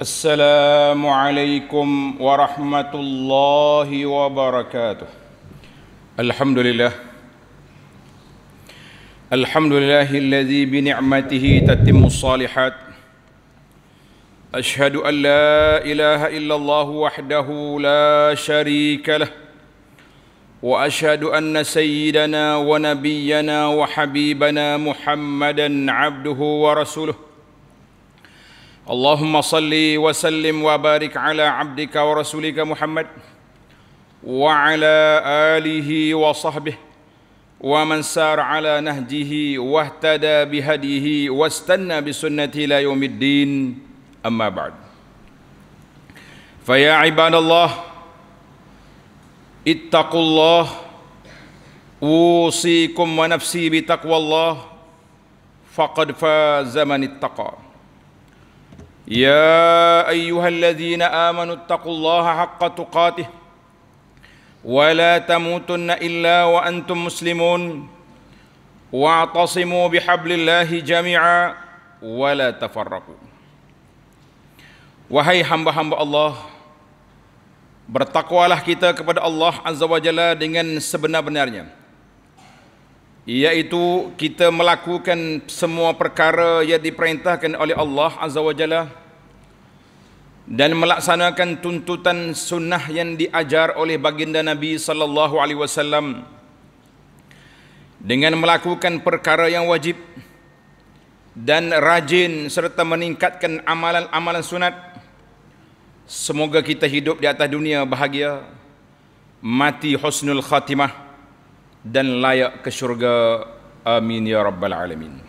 السلام عليكم ورحمة الله وبركاته الحمد لله الحمد لله الذي بنعمته تتم الصالحات أشهد أن لا إله إلا الله وحده لا شريك له واشهد ان سيدنا ونبينا وحبيبنا محمدا عبده ورسوله اللهم صل وسلم وبارك على عبدك ورسولك محمد وعلى اله وصحبه ومن سار على نهجه واهتدى بهديه واستنى بسنته الى يوم الدين اما بعد فيا عباد الله اتقوا الله اوصيكم ونفسي بتقوى الله فقد فاز من اتقى يا أيها الذين آمنوا اتقوا الله حق تقاته ولا تموتن إلا وأنتم مسلمون واعتصموا بحبل الله جميعا ولا تفرقوا وهي حمب حمب الله Bertakwalah kita kepada Allah Azza wa Jalla dengan sebenar-benarnya iaitu kita melakukan semua perkara yang diperintahkan oleh Allah Azza wa Jalla dan melaksanakan tuntutan sunnah yang diajar oleh baginda Nabi sallallahu alaihi wasallam dengan melakukan perkara yang wajib dan rajin serta meningkatkan amalan-amalan sunat semoga kita hidup di atas dunia bahagia mati husnul khatimah dan layak ke syurga. Amin ya rabbal alamin.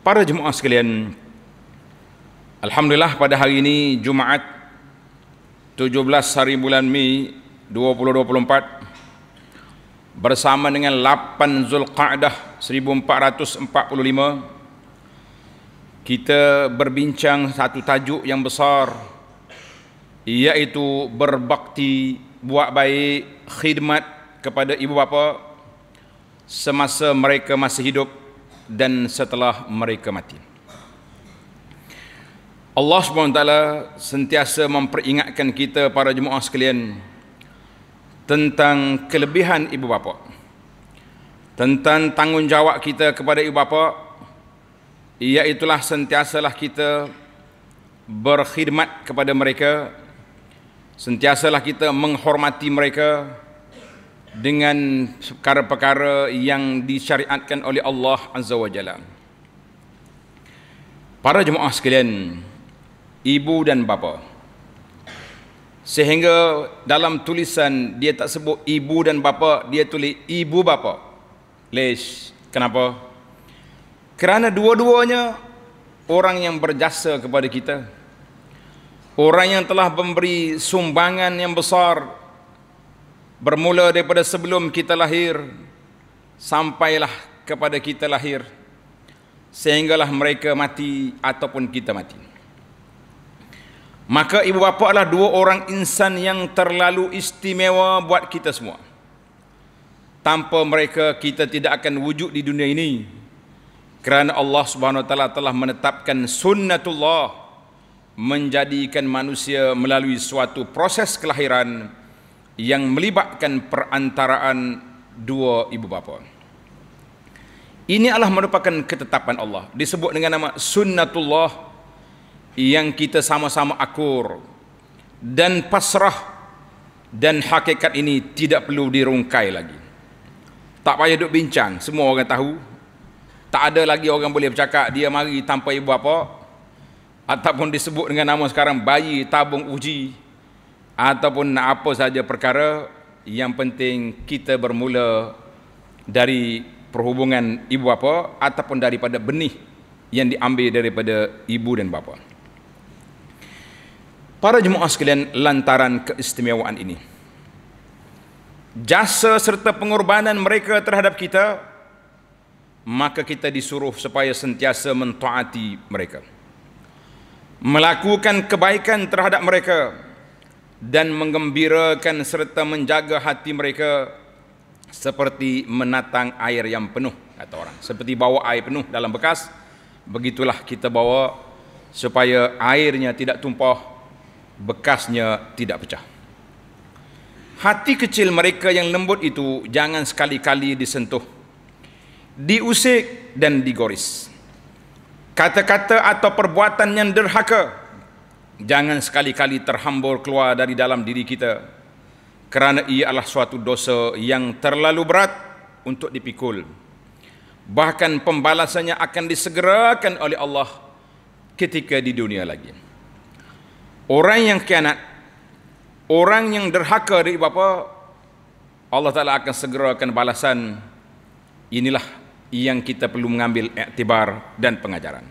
Para jemaah sekalian, alhamdulillah pada hari ini Jumaat 17 hari bulan Mei 2024 bersama dengan 8 Zulqa'dah 1445 kita berbincang satu tajuk yang besar iaitu berbakti buat baik khidmat kepada ibu bapa semasa mereka masih hidup dan setelah mereka mati. Allah SWT sentiasa memperingatkan kita para jemaah sekalian tentang kelebihan ibu bapa. Tentang tanggungjawab kita kepada ibu bapa iaitulah sentiasalah kita berkhidmat kepada mereka sentiasalah kita menghormati mereka dengan perkara-perkara yang disyariatkan oleh Allah Azza wa Jalla. Para jemaah sekalian, ibu dan bapa. Sehingga dalam tulisan dia tak sebut ibu dan bapa, dia tulis ibu bapa. Les, kenapa? Kerana dua-duanya orang yang berjasa kepada kita. Orang yang telah memberi sumbangan yang besar bermula daripada sebelum kita lahir sampailah kepada kita lahir sehinggalah mereka mati ataupun kita mati maka ibu bapa adalah dua orang insan yang terlalu istimewa buat kita semua tanpa mereka kita tidak akan wujud di dunia ini kerana Allah Subhanahu wa taala telah menetapkan sunnatullah menjadikan manusia melalui suatu proses kelahiran yang melibatkan perantaraan dua ibu bapa. Ini adalah merupakan ketetapan Allah. Disebut dengan nama sunnatullah yang kita sama-sama akur dan pasrah dan hakikat ini tidak perlu dirungkai lagi. Tak payah duk bincang, semua orang tahu. Tak ada lagi orang boleh bercakap dia mari tanpa ibu bapa ataupun disebut dengan nama sekarang bayi tabung uji ataupun apa saja perkara yang penting kita bermula dari perhubungan ibu bapa ataupun daripada benih yang diambil daripada ibu dan bapa. Para jemaah sekalian lantaran keistimewaan ini jasa serta pengorbanan mereka terhadap kita maka kita disuruh supaya sentiasa mentaati mereka melakukan kebaikan terhadap mereka dan menggembirakan serta menjaga hati mereka seperti menatang air yang penuh kata orang seperti bawa air penuh dalam bekas begitulah kita bawa supaya airnya tidak tumpah bekasnya tidak pecah hati kecil mereka yang lembut itu jangan sekali-kali disentuh diusik dan digoris kata-kata atau perbuatan yang derhaka Jangan sekali-kali terhambur keluar dari dalam diri kita kerana ia adalah suatu dosa yang terlalu berat untuk dipikul. Bahkan pembalasannya akan disegerakan oleh Allah ketika di dunia lagi. Orang yang kianat, orang yang derhaka dari bapa, Allah Ta'ala akan segerakan balasan. Inilah yang kita perlu mengambil iktibar dan pengajaran.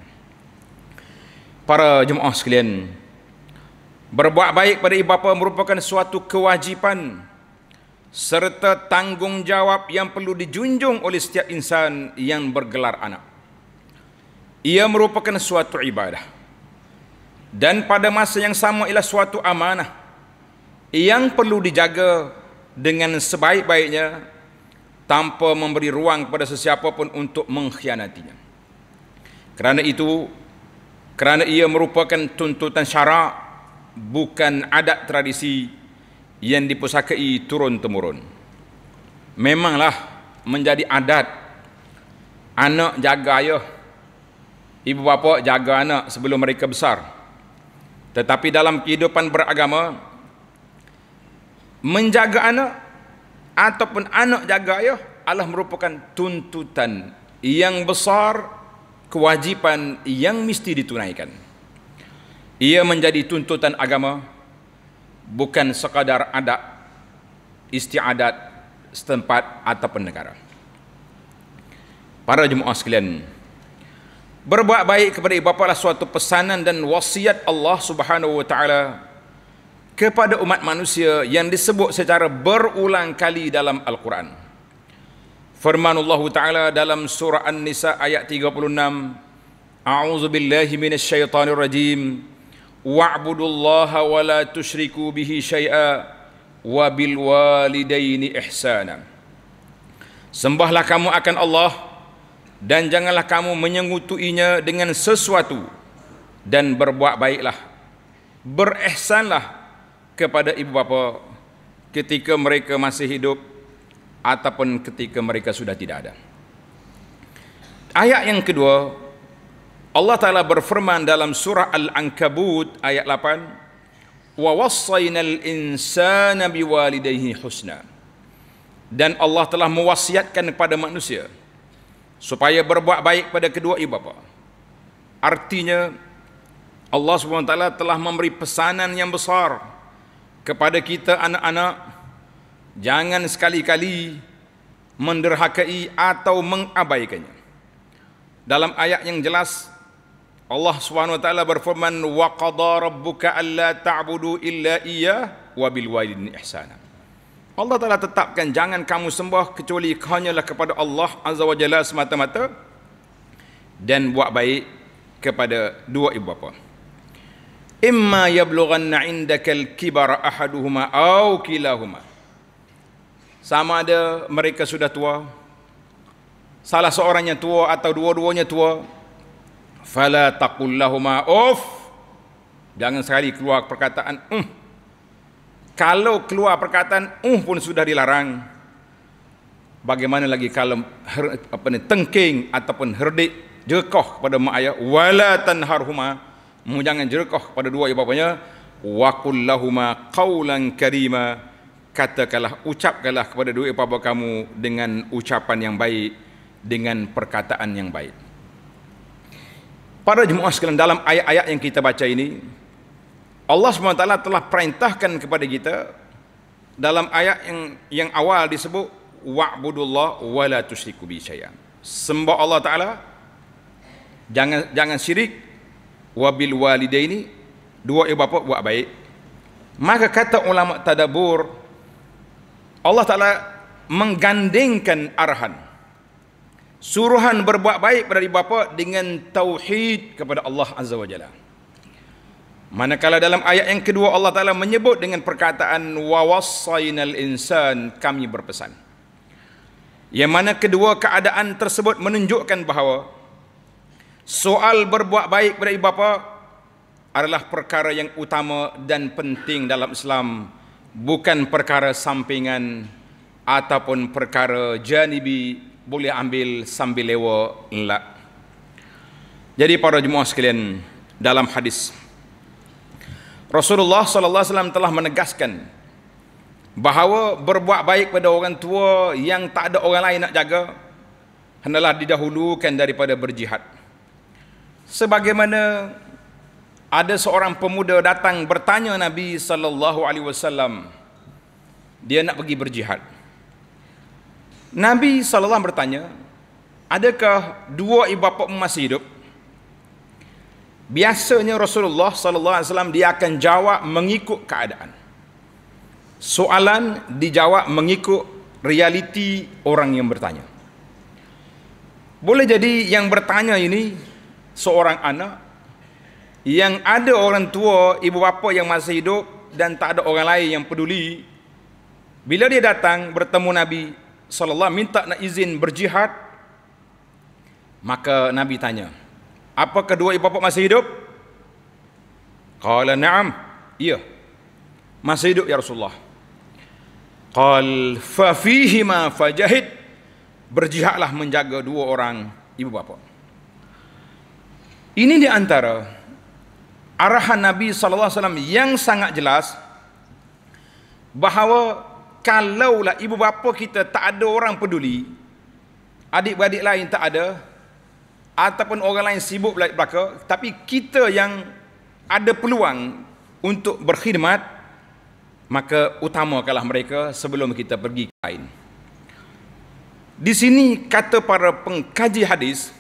Para jemaah sekalian, Berbuat baik pada ibu bapa merupakan suatu kewajipan serta tanggungjawab yang perlu dijunjung oleh setiap insan yang bergelar anak. Ia merupakan suatu ibadah. Dan pada masa yang sama ialah suatu amanah yang perlu dijaga dengan sebaik-baiknya tanpa memberi ruang kepada sesiapa pun untuk mengkhianatinya. Kerana itu, kerana ia merupakan tuntutan syarak bukan adat tradisi yang dipusakai turun-temurun. Memanglah menjadi adat anak jaga ayah, ibu bapa jaga anak sebelum mereka besar. Tetapi dalam kehidupan beragama, menjaga anak ataupun anak jaga ayah adalah merupakan tuntutan yang besar kewajipan yang mesti ditunaikan ia menjadi tuntutan agama bukan sekadar adat istiadat setempat atau negara para jemaah sekalian berbuat baik kepada ibu bapa adalah suatu pesanan dan wasiat Allah Subhanahu wa taala kepada umat manusia yang disebut secara berulang kali dalam al-Quran firman Allah taala dalam surah an-nisa ayat 36 a'udzubillahi minasyaitonirrajim rajim واعبدوا الله ولا تشركوا به شيئا وبالوالدين احسانا Sembahlah kamu akan Allah dan janganlah kamu menyengutuinya dengan sesuatu dan berbuat baiklah berehsanlah kepada ibu bapa ketika mereka masih hidup ataupun ketika mereka sudah tidak ada. Ayat yang kedua Allah Ta'ala berfirman dalam surah Al-Ankabut ayat 8 وَوَصَّيْنَا الْإِنسَانَ بِوَالِدَيْهِ حُسْنًا dan Allah telah mewasiatkan kepada manusia supaya berbuat baik pada kedua ibu bapa. Artinya Allah Subhanahu taala telah memberi pesanan yang besar kepada kita anak-anak jangan sekali-kali menderhakai atau mengabaikannya. Dalam ayat yang jelas Allah Subhanahu wa taala berfirman wa qada rabbuka alla ta'budu illa iya wa bil walidayni ihsana. Allah Taala tetapkan jangan kamu sembah kecuali hanyalah kepada Allah Azza wa Jalla semata-mata dan buat baik kepada dua ibu bapa. Imma yablughanna indakal kibara ahaduhuma aw kilahuma. Sama ada mereka sudah tua salah seorangnya tua atau dua-duanya tua fala taqul of, jangan sekali keluar perkataan uh kalau keluar perkataan uh pun sudah dilarang bagaimana lagi kalau her, apa ni tengking ataupun herdik jerkah kepada mak ayah wala tanharhuma mu jangan jerkah kepada dua ibu bapanya waqul lahumā qawlan karīmā katakanlah ucapkanlah kepada dua ibu bapa kamu dengan ucapan yang baik dengan perkataan yang baik Para jemaah sekalian dalam ayat-ayat yang kita baca ini Allah SWT telah perintahkan kepada kita dalam ayat yang yang awal disebut wa'budullah wa la tusyriku bi syai'an. Sembah Allah Taala jangan jangan syirik wa bil walidaini dua ibu bapa buat baik. Maka kata ulama tadabbur Allah Taala menggandengkan arhan suruhan berbuat baik pada ibu bapa dengan tauhid kepada Allah Azza wa Jalla. Manakala dalam ayat yang kedua Allah Taala menyebut dengan perkataan wa wassaynal insan kami berpesan. Yang mana kedua keadaan tersebut menunjukkan bahawa soal berbuat baik pada ibu bapa adalah perkara yang utama dan penting dalam Islam bukan perkara sampingan ataupun perkara janibi boleh ambil sambil lewa lah. Jadi para jemaah sekalian dalam hadis Rasulullah sallallahu alaihi wasallam telah menegaskan bahawa berbuat baik pada orang tua yang tak ada orang lain nak jaga hendalah didahulukan daripada berjihad. Sebagaimana ada seorang pemuda datang bertanya Nabi sallallahu alaihi wasallam dia nak pergi berjihad. Nabi SAW bertanya Adakah dua ibu bapa masih hidup? Biasanya Rasulullah Alaihi Wasallam dia akan jawab mengikut keadaan Soalan dijawab mengikut realiti orang yang bertanya Boleh jadi yang bertanya ini seorang anak Yang ada orang tua, ibu bapa yang masih hidup Dan tak ada orang lain yang peduli Bila dia datang bertemu Nabi sallallahu minta nak izin berjihad maka nabi tanya apa kedua ibu bapa masih hidup qala na'am iya masih hidup ya rasulullah qal fa fihi ma fajahid berjihadlah menjaga dua orang ibu bapa ini di antara arahan nabi sallallahu alaihi wasallam yang sangat jelas bahawa kalaulah ibu bapa kita tak ada orang peduli adik-beradik lain tak ada ataupun orang lain sibuk belaka tapi kita yang ada peluang untuk berkhidmat maka utamakanlah mereka sebelum kita pergi ke lain di sini kata para pengkaji hadis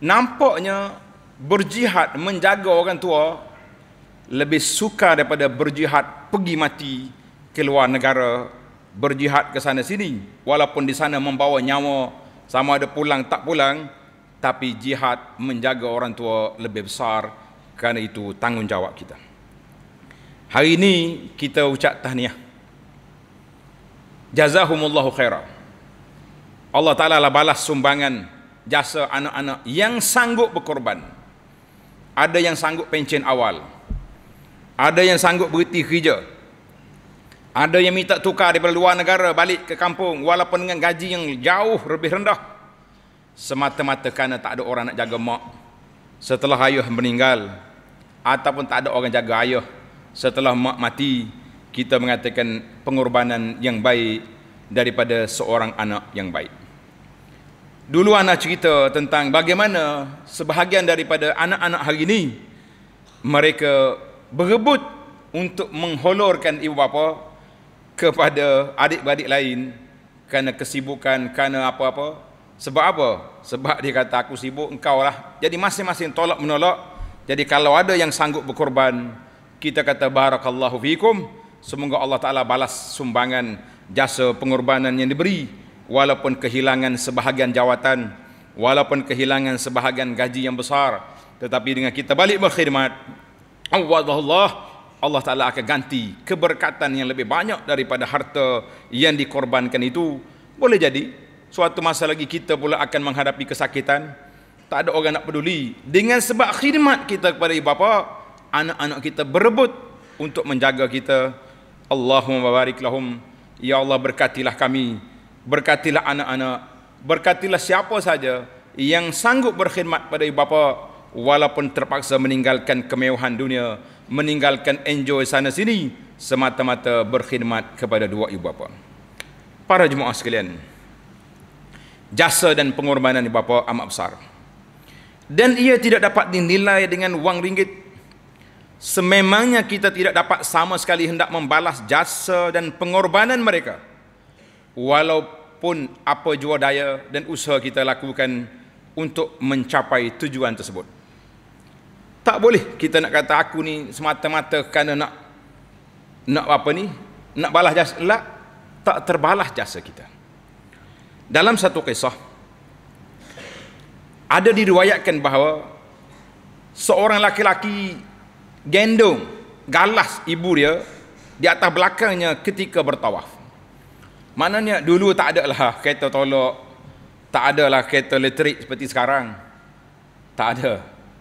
nampaknya berjihad menjaga orang tua lebih suka daripada berjihad pergi mati ke luar negara berjihad ke sana sini walaupun di sana membawa nyawa sama ada pulang tak pulang tapi jihad menjaga orang tua lebih besar kerana itu tanggungjawab kita hari ini kita ucap tahniah jazahumullahu khaira Allah Ta'ala lah balas sumbangan jasa anak-anak yang sanggup berkorban ada yang sanggup pencen awal ada yang sanggup berhenti hijau. Ada yang minta tukar daripada luar negara balik ke kampung walaupun dengan gaji yang jauh lebih rendah. Semata-mata kerana tak ada orang nak jaga mak setelah ayah meninggal ataupun tak ada orang jaga ayah setelah mak mati kita mengatakan pengorbanan yang baik daripada seorang anak yang baik. Dulu anak cerita tentang bagaimana sebahagian daripada anak-anak hari ini mereka berebut untuk mengholorkan ibu bapa kepada adik adik lain kerana kesibukan, kerana apa-apa. Sebab apa? Sebab dia kata aku sibuk, engkau lah. Jadi masing-masing tolak menolak. Jadi kalau ada yang sanggup berkorban, kita kata barakallahu fikum. Semoga Allah Ta'ala balas sumbangan jasa pengorbanan yang diberi. Walaupun kehilangan sebahagian jawatan, walaupun kehilangan sebahagian gaji yang besar. Tetapi dengan kita balik berkhidmat, Allah Allah Allah. Allah Ta'ala akan ganti keberkatan yang lebih banyak daripada harta yang dikorbankan itu. Boleh jadi, suatu masa lagi kita pula akan menghadapi kesakitan. Tak ada orang nak peduli. Dengan sebab khidmat kita kepada ibu bapa, anak-anak kita berebut untuk menjaga kita. Allahumma barik lahum. Ya Allah berkatilah kami. Berkatilah anak-anak. Berkatilah siapa saja yang sanggup berkhidmat kepada ibu bapa walaupun terpaksa meninggalkan kemewahan dunia meninggalkan enjoy sana sini semata-mata berkhidmat kepada dua ibu bapa. Para jemaah sekalian, jasa dan pengorbanan ibu bapa amat besar. Dan ia tidak dapat dinilai dengan wang ringgit. Sememangnya kita tidak dapat sama sekali hendak membalas jasa dan pengorbanan mereka. Walaupun apa jua daya dan usaha kita lakukan untuk mencapai tujuan tersebut tak boleh kita nak kata aku ni semata-mata kerana nak nak apa ni nak balas jasa lah tak terbalas jasa kita dalam satu kisah ada diriwayatkan bahawa seorang laki-laki gendong galas ibu dia di atas belakangnya ketika bertawaf maknanya dulu tak ada lah kereta tolak tak ada lah kereta elektrik seperti sekarang tak ada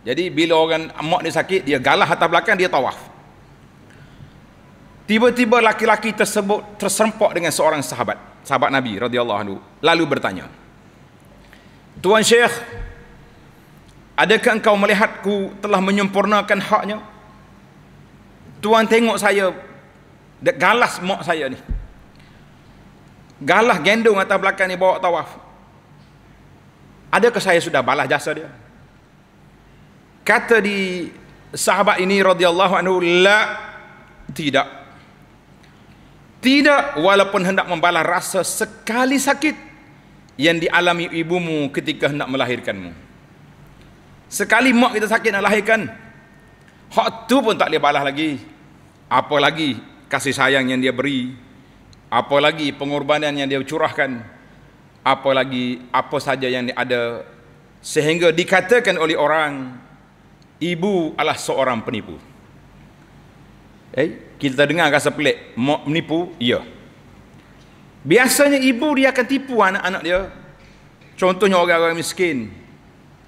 jadi bila orang mak dia sakit, dia galah atas belakang, dia tawaf. Tiba-tiba laki-laki tersebut terserempak dengan seorang sahabat. Sahabat Nabi radhiyallahu anhu. Lalu bertanya. Tuan Syekh, adakah engkau melihatku telah menyempurnakan haknya? Tuan tengok saya, galas mak saya ni. Galah gendong atas belakang ni bawa tawaf. Adakah saya sudah balas jasa dia? kata di sahabat ini radhiyallahu anhu la tidak tidak walaupun hendak membalas rasa sekali sakit yang dialami ibumu ketika hendak melahirkanmu sekali mak kita sakit nak lahirkan hak tu pun tak boleh balas lagi apa lagi kasih sayang yang dia beri apa lagi pengorbanan yang dia curahkan apa lagi apa saja yang ada sehingga dikatakan oleh orang ibu adalah seorang penipu. Eh, kita dengar rasa pelik, mak menipu, ya. Biasanya ibu dia akan tipu anak-anak dia. Contohnya orang-orang miskin,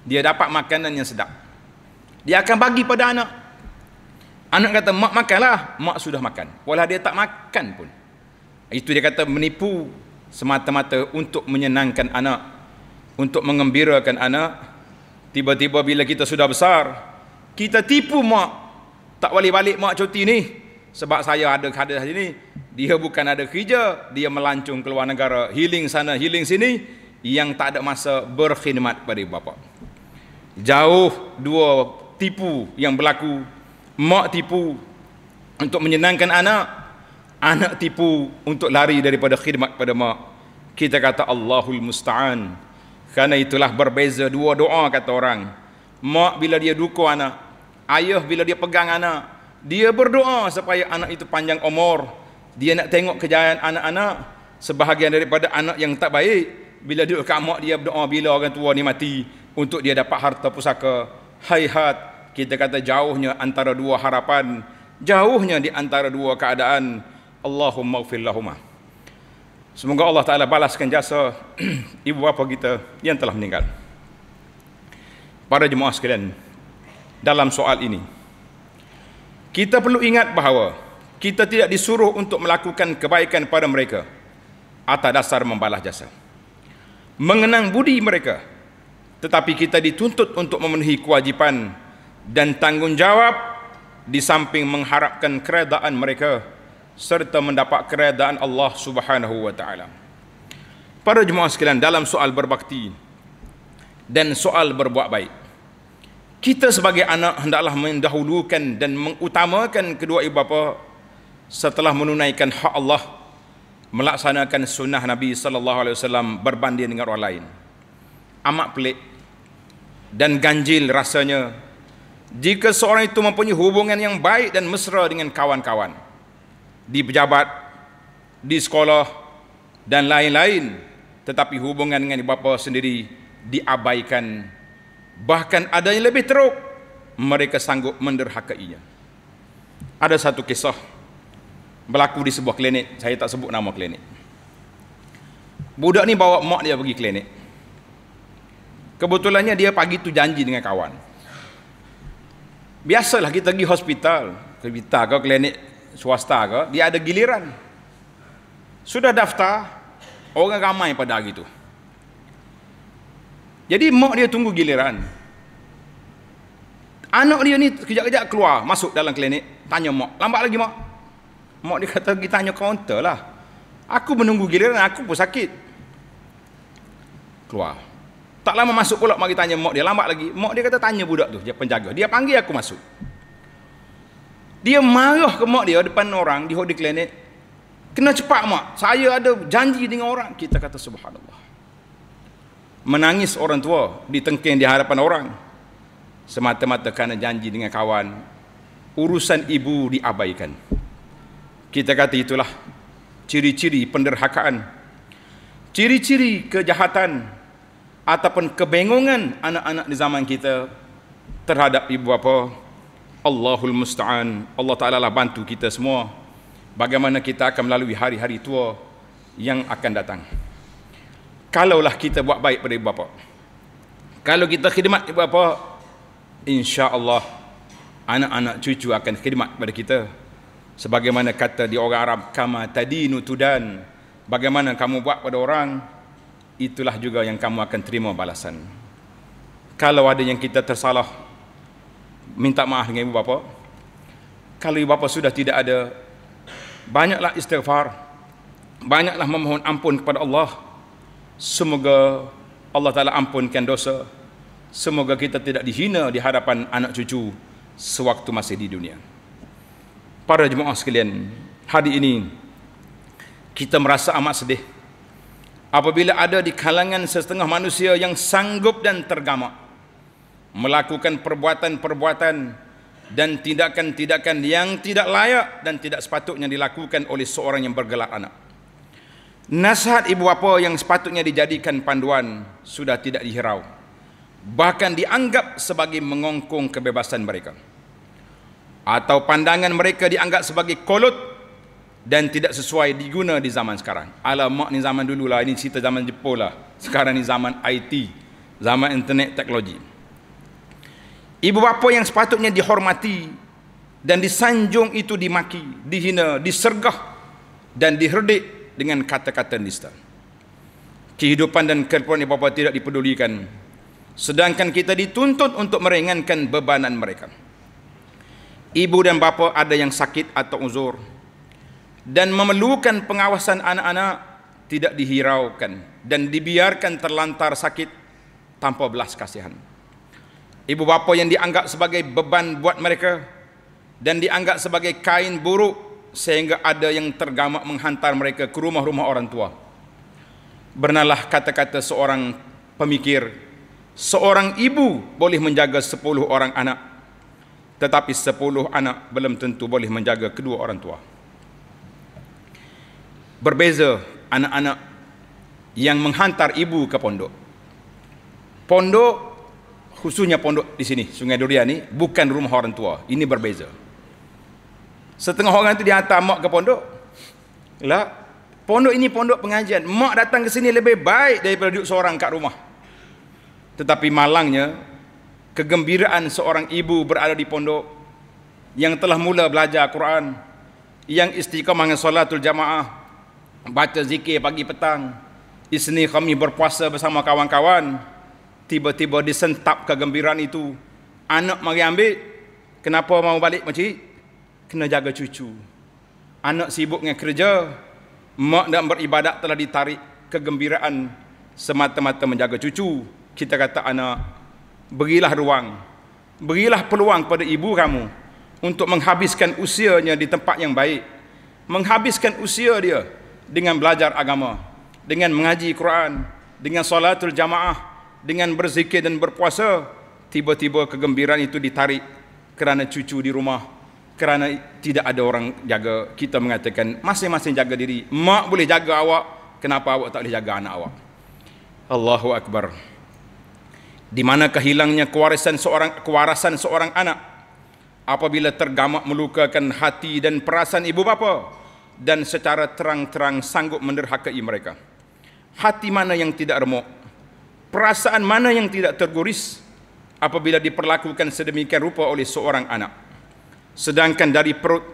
dia dapat makanan yang sedap. Dia akan bagi pada anak. Anak kata, mak makanlah, mak sudah makan. Walau dia tak makan pun. Itu dia kata menipu semata-mata untuk menyenangkan anak. Untuk mengembirakan anak. Tiba-tiba bila kita sudah besar, kita tipu mak tak boleh balik mak cuti ni sebab saya ada kader sini dia bukan ada kerja dia melancung ke luar negara healing sana healing sini yang tak ada masa berkhidmat pada ibu bapa jauh dua tipu yang berlaku mak tipu untuk menyenangkan anak anak tipu untuk lari daripada khidmat pada mak kita kata Allahul Musta'an kerana itulah berbeza dua doa kata orang mak bila dia dukung anak ayah bila dia pegang anak dia berdoa supaya anak itu panjang umur dia nak tengok kejayaan anak-anak sebahagian daripada anak yang tak baik bila duduk kat mak dia berdoa bila orang tua ni mati untuk dia dapat harta pusaka hayat kita kata jauhnya antara dua harapan jauhnya di antara dua keadaan Allahumma ufil lahuma semoga Allah Ta'ala balaskan jasa ibu bapa kita yang telah meninggal para jemaah sekalian dalam soal ini. Kita perlu ingat bahawa kita tidak disuruh untuk melakukan kebaikan pada mereka atas dasar membalas jasa. Mengenang budi mereka tetapi kita dituntut untuk memenuhi kewajipan dan tanggungjawab di samping mengharapkan keredaan mereka serta mendapat keredaan Allah Subhanahu wa taala. Para jemaah sekalian dalam soal berbakti dan soal berbuat baik kita sebagai anak hendaklah mendahulukan dan mengutamakan kedua ibu bapa setelah menunaikan hak Allah melaksanakan sunnah Nabi sallallahu alaihi wasallam berbanding dengan orang lain. Amat pelik dan ganjil rasanya jika seorang itu mempunyai hubungan yang baik dan mesra dengan kawan-kawan di pejabat, di sekolah dan lain-lain tetapi hubungan dengan ibu bapa sendiri diabaikan Bahkan ada yang lebih teruk Mereka sanggup menderhakainya Ada satu kisah Berlaku di sebuah klinik Saya tak sebut nama klinik Budak ni bawa mak dia pergi klinik Kebetulannya dia pagi tu janji dengan kawan Biasalah kita pergi hospital Hospital ke klinik swasta ke Dia ada giliran Sudah daftar Orang ramai pada hari tu jadi mak dia tunggu giliran. Anak dia ni kejap-kejap keluar masuk dalam klinik. Tanya mak. Lambat lagi mak. Mak dia kata pergi tanya kaunter lah. Aku menunggu giliran aku pun sakit. Keluar. Tak lama masuk pula mak dia tanya mak dia. Lambat lagi. Mak dia kata tanya budak tu. Dia penjaga. Dia panggil aku masuk. Dia marah ke mak dia depan orang di hodi klinik. Kena cepat mak. Saya ada janji dengan orang. Kita kata subhanallah menangis orang tua ditengking di hadapan orang semata-mata kerana janji dengan kawan urusan ibu diabaikan kita kata itulah ciri-ciri penderhakaan ciri-ciri kejahatan ataupun kebengungan anak-anak di zaman kita terhadap ibu bapa Allahul musta'an Allah Taala lah bantu kita semua bagaimana kita akan melalui hari-hari tua yang akan datang kalaulah kita buat baik pada ibu bapa kalau kita khidmat ibu bapa insyaallah anak-anak cucu akan khidmat pada kita sebagaimana kata di orang Arab kama tadi nutudan. bagaimana kamu buat pada orang itulah juga yang kamu akan terima balasan kalau ada yang kita tersalah minta maaf dengan ibu bapa kalau ibu bapa sudah tidak ada banyaklah istighfar banyaklah memohon ampun kepada Allah Semoga Allah Ta'ala ampunkan dosa. Semoga kita tidak dihina di hadapan anak cucu sewaktu masih di dunia. Para jemaah sekalian, hari ini kita merasa amat sedih. Apabila ada di kalangan setengah manusia yang sanggup dan tergamak melakukan perbuatan-perbuatan dan tindakan-tindakan yang tidak layak dan tidak sepatutnya dilakukan oleh seorang yang bergelar anak. Nasihat ibu bapa yang sepatutnya dijadikan panduan sudah tidak dihirau. Bahkan dianggap sebagai mengongkong kebebasan mereka. Atau pandangan mereka dianggap sebagai kolot dan tidak sesuai diguna di zaman sekarang. Alamak ni zaman dulu lah ini cerita zaman Jepun lah. Sekarang ni zaman IT, zaman internet teknologi. Ibu bapa yang sepatutnya dihormati dan disanjung itu dimaki, dihina, disergah dan diherdik dengan kata-kata nista. Kehidupan dan kerpuan ibu bapa tidak dipedulikan. Sedangkan kita dituntut untuk meringankan bebanan mereka. Ibu dan bapa ada yang sakit atau uzur. Dan memerlukan pengawasan anak-anak tidak dihiraukan. Dan dibiarkan terlantar sakit tanpa belas kasihan. Ibu bapa yang dianggap sebagai beban buat mereka. Dan dianggap sebagai kain buruk sehingga ada yang tergamak menghantar mereka ke rumah-rumah orang tua. Bernalah kata-kata seorang pemikir, seorang ibu boleh menjaga sepuluh orang anak, tetapi sepuluh anak belum tentu boleh menjaga kedua orang tua. Berbeza anak-anak yang menghantar ibu ke pondok. Pondok, khususnya pondok di sini, Sungai Durian ini, bukan rumah orang tua. Ini Berbeza. Setengah orang tu dia hantar mak ke pondok. Lah, pondok ini pondok pengajian. Mak datang ke sini lebih baik daripada duduk seorang kat rumah. Tetapi malangnya kegembiraan seorang ibu berada di pondok yang telah mula belajar Quran, yang istiqamah dengan solatul jamaah, baca zikir pagi petang, isni kami berpuasa bersama kawan-kawan, tiba-tiba disentap kegembiraan itu. Anak mari ambil, kenapa mau balik macam kena jaga cucu. Anak sibuk dengan kerja, mak dan beribadat telah ditarik kegembiraan semata-mata menjaga cucu. Kita kata anak, berilah ruang, berilah peluang pada ibu kamu untuk menghabiskan usianya di tempat yang baik. Menghabiskan usia dia dengan belajar agama, dengan mengaji Quran, dengan solatul jamaah, dengan berzikir dan berpuasa. Tiba-tiba kegembiraan itu ditarik kerana cucu di rumah kerana tidak ada orang jaga kita mengatakan masing-masing jaga diri mak boleh jaga awak kenapa awak tak boleh jaga anak awak Allahu akbar di mana kehilangnya kewarisan seorang kewarasan seorang anak apabila tergamak melukakan hati dan perasaan ibu bapa dan secara terang-terang sanggup menderhakai mereka hati mana yang tidak remuk perasaan mana yang tidak terguris apabila diperlakukan sedemikian rupa oleh seorang anak sedangkan dari perut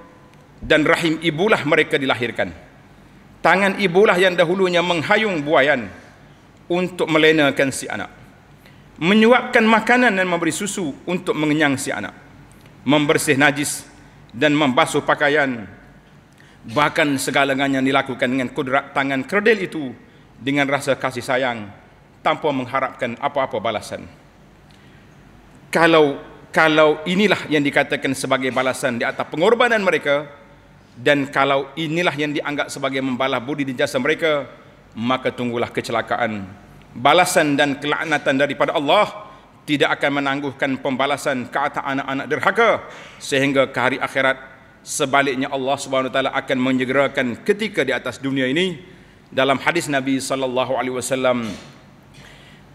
dan rahim ibulah mereka dilahirkan tangan ibulah yang dahulunya menghayung buayan untuk melenakan si anak menyuapkan makanan dan memberi susu untuk mengenyang si anak membersih najis dan membasuh pakaian bahkan segalanya dilakukan dengan kudrat tangan kerdil itu dengan rasa kasih sayang tanpa mengharapkan apa-apa balasan kalau kalau inilah yang dikatakan sebagai balasan di atas pengorbanan mereka dan kalau inilah yang dianggap sebagai membalas budi dan jasa mereka maka tunggulah kecelakaan balasan dan kelaknatan daripada Allah tidak akan menangguhkan pembalasan ke atas anak-anak derhaka sehingga ke hari akhirat sebaliknya Allah Subhanahu wa akan menyegerakan ketika di atas dunia ini dalam hadis Nabi sallallahu alaihi wasallam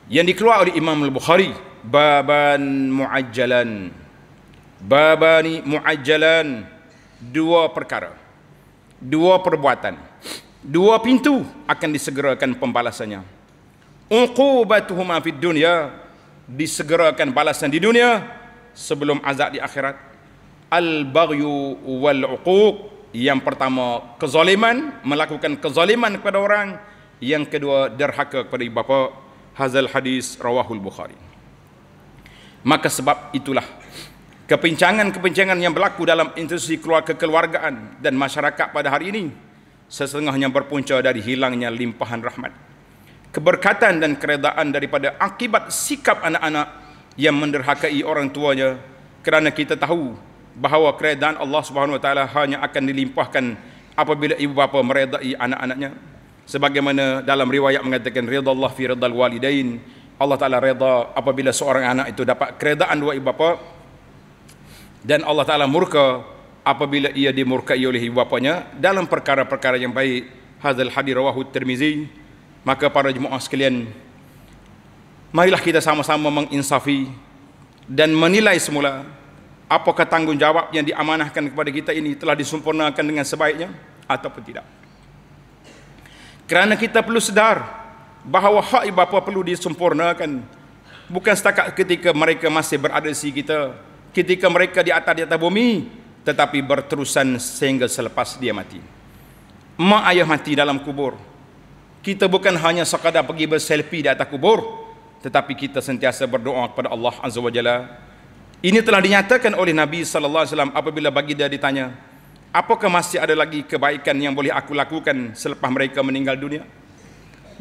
yang dikeluarkan oleh Imam Al-Bukhari baban muajjalan babani muajjalan dua perkara dua perbuatan dua pintu akan disegerakan pembalasannya uqubatuhuma fid dunya disegerakan balasan di dunia sebelum azab di akhirat al baghyu wal uquq yang pertama kezaliman melakukan kezaliman kepada orang yang kedua derhaka kepada ibu bapa hazal hadis rawahul bukhari maka sebab itulah kepincangan-kepincangan yang berlaku dalam institusi keluarga kekeluargaan dan masyarakat pada hari ini sesetengahnya berpunca dari hilangnya limpahan rahmat keberkatan dan keredaan daripada akibat sikap anak-anak yang menderhakai orang tuanya kerana kita tahu bahawa keredaan Allah Subhanahu Wa Taala hanya akan dilimpahkan apabila ibu bapa meredai anak-anaknya sebagaimana dalam riwayat mengatakan ridha Allah fi ridha walidain Allah Ta'ala reda apabila seorang anak itu dapat keredaan dua ibu bapa dan Allah Ta'ala murka apabila ia dimurkai oleh ibu bapanya dalam perkara-perkara yang baik hadal hadir rawahu tirmizi maka para jemaah sekalian marilah kita sama-sama menginsafi dan menilai semula apakah tanggungjawab yang diamanahkan kepada kita ini telah disempurnakan dengan sebaiknya ataupun tidak kerana kita perlu sedar bahawa hak ibu bapa perlu disempurnakan bukan setakat ketika mereka masih berada di sisi kita ketika mereka di atas di atas bumi tetapi berterusan sehingga selepas dia mati mak ayah mati dalam kubur kita bukan hanya sekadar pergi berselfie di atas kubur tetapi kita sentiasa berdoa kepada Allah azza wajalla ini telah dinyatakan oleh Nabi sallallahu alaihi wasallam apabila bagi dia ditanya apakah masih ada lagi kebaikan yang boleh aku lakukan selepas mereka meninggal dunia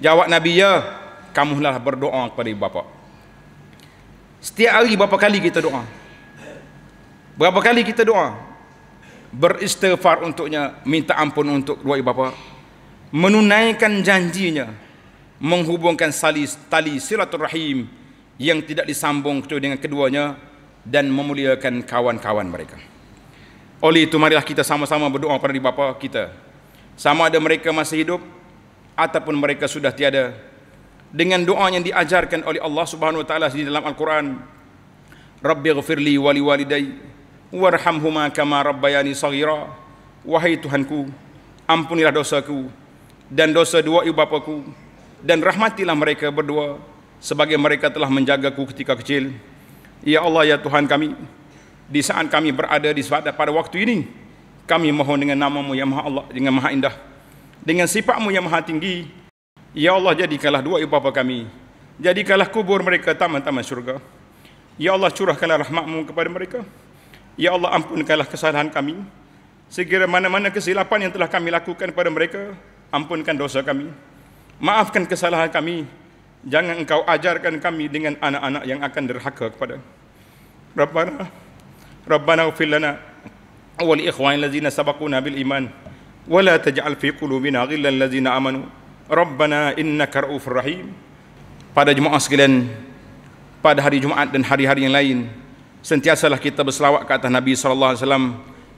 Jawab Nabi ya, kamu lah berdoa kepada ibu bapa. Setiap hari berapa kali kita doa? Berapa kali kita doa? Beristighfar untuknya, minta ampun untuk dua ibu bapa. Menunaikan janjinya, menghubungkan salis, tali silaturahim yang tidak disambung kecuali dengan keduanya dan memuliakan kawan-kawan mereka. Oleh itu marilah kita sama-sama berdoa kepada ibu bapa kita. Sama ada mereka masih hidup ataupun mereka sudah tiada dengan doa yang diajarkan oleh Allah Subhanahu wa taala di dalam Al-Qur'an Rabbi ighfirli wa li walidayi warhamhuma kama rabbayani saghira wahai Tuhanku ampunilah dosaku dan dosa dua ibu bapaku dan rahmatilah mereka berdua sebagai mereka telah menjagaku ketika kecil ya Allah ya Tuhan kami di saat kami berada di pada waktu ini kami mohon dengan namamu yang maha Allah dengan maha indah dengan sifatmu yang maha tinggi Ya Allah jadikanlah dua ibu bapa kami Jadikanlah kubur mereka taman-taman syurga Ya Allah curahkanlah rahmatmu kepada mereka Ya Allah ampunkanlah kesalahan kami Segera mana-mana kesilapan yang telah kami lakukan kepada mereka Ampunkan dosa kami Maafkan kesalahan kami Jangan engkau ajarkan kami dengan anak-anak yang akan derhaka kepada Rabbana Rabbana ufillana Wali ikhwain lazina sabakuna bil iman ولا تجعل في قلوبنا غلا الذين امنوا ربنا انك رؤوف رحيم pada jumaat sekalian pada hari jumaat dan hari-hari yang lain sentiasalah kita berselawat ke atas nabi sallallahu alaihi wasallam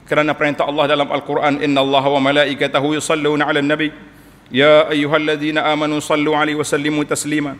kerana perintah Allah dalam al-Quran innallaha wa malaikatahu yusalluna 'alan nabi ya ayyuhalladzina amanu sallu 'alaihi wa sallimu taslima